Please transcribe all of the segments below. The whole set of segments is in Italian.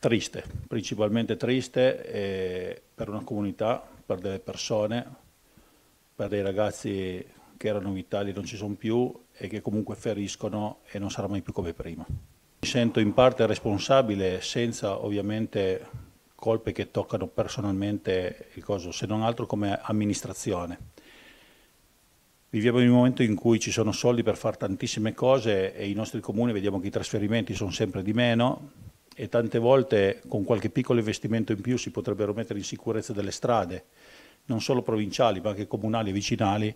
Triste, principalmente triste eh, per una comunità, per delle persone, per dei ragazzi che erano in Italia e non ci sono più e che comunque feriscono e non sarà mai più come prima. Mi sento in parte responsabile senza ovviamente colpe che toccano personalmente il coso, se non altro come amministrazione. Viviamo in un momento in cui ci sono soldi per fare tantissime cose e i nostri comuni vediamo che i trasferimenti sono sempre di meno, e tante volte con qualche piccolo investimento in più si potrebbero mettere in sicurezza delle strade, non solo provinciali ma anche comunali e vicinali,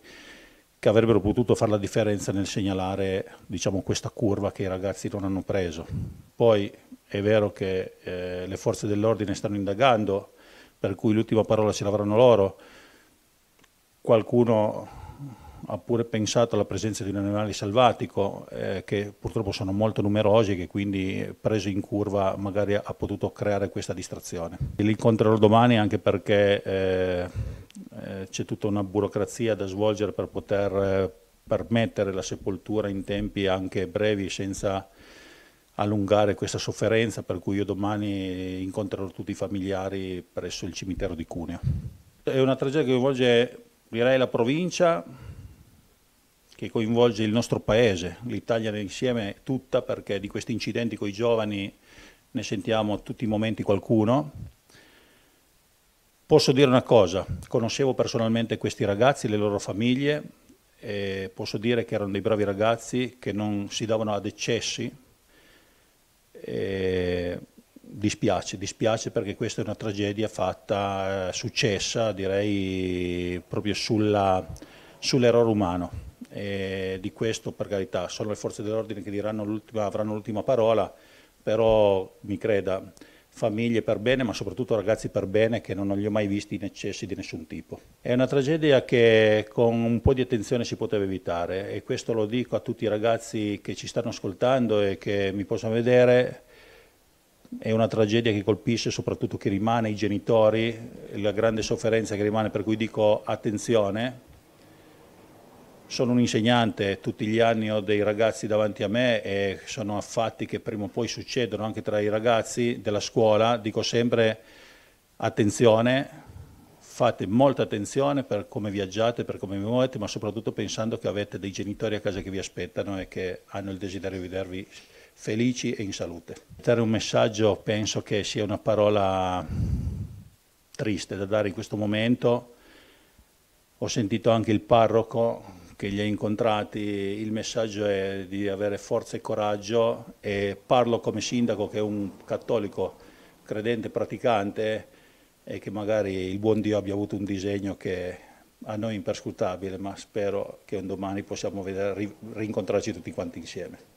che avrebbero potuto fare la differenza nel segnalare diciamo, questa curva che i ragazzi non hanno preso. Poi è vero che eh, le forze dell'ordine stanno indagando, per cui l'ultima parola ce l'avranno loro. Qualcuno ha pure pensato alla presenza di un animale selvatico eh, che purtroppo sono molto numerosi e che quindi preso in curva magari ha potuto creare questa distrazione. Li incontrerò domani anche perché eh, eh, c'è tutta una burocrazia da svolgere per poter eh, permettere la sepoltura in tempi anche brevi senza allungare questa sofferenza per cui io domani incontrerò tutti i familiari presso il cimitero di Cuneo. È una tragedia che coinvolge direi la provincia, che coinvolge il nostro paese, l'Italia insieme tutta, perché di questi incidenti con i giovani ne sentiamo tutti i momenti qualcuno. Posso dire una cosa, conoscevo personalmente questi ragazzi, le loro famiglie, e posso dire che erano dei bravi ragazzi che non si davano ad eccessi. E dispiace, dispiace perché questa è una tragedia fatta, eh, successa direi proprio sull'errore umano eh, di questo per carità sono le forze dell'ordine che avranno l'ultima parola, però mi creda, famiglie per bene, ma soprattutto ragazzi per bene che non li ho mai visti in eccessi di nessun tipo. È una tragedia che con un po' di attenzione si poteva evitare e questo lo dico a tutti i ragazzi che ci stanno ascoltando e che mi possono vedere. È una tragedia che colpisce soprattutto chi rimane, i genitori, la grande sofferenza che rimane, per cui dico attenzione, sono un insegnante, tutti gli anni ho dei ragazzi davanti a me e sono affatti che prima o poi succedono anche tra i ragazzi della scuola. Dico sempre attenzione, fate molta attenzione per come viaggiate, per come vi muovete, ma soprattutto pensando che avete dei genitori a casa che vi aspettano e che hanno il desiderio di vedervi felici e in salute. Dare un messaggio penso che sia una parola triste da dare in questo momento. Ho sentito anche il parroco che li hai incontrati, il messaggio è di avere forza e coraggio e parlo come sindaco che è un cattolico credente praticante e che magari il buon Dio abbia avuto un disegno che a noi imperscrutabile, ma spero che un domani possiamo vedere, rincontrarci tutti quanti insieme.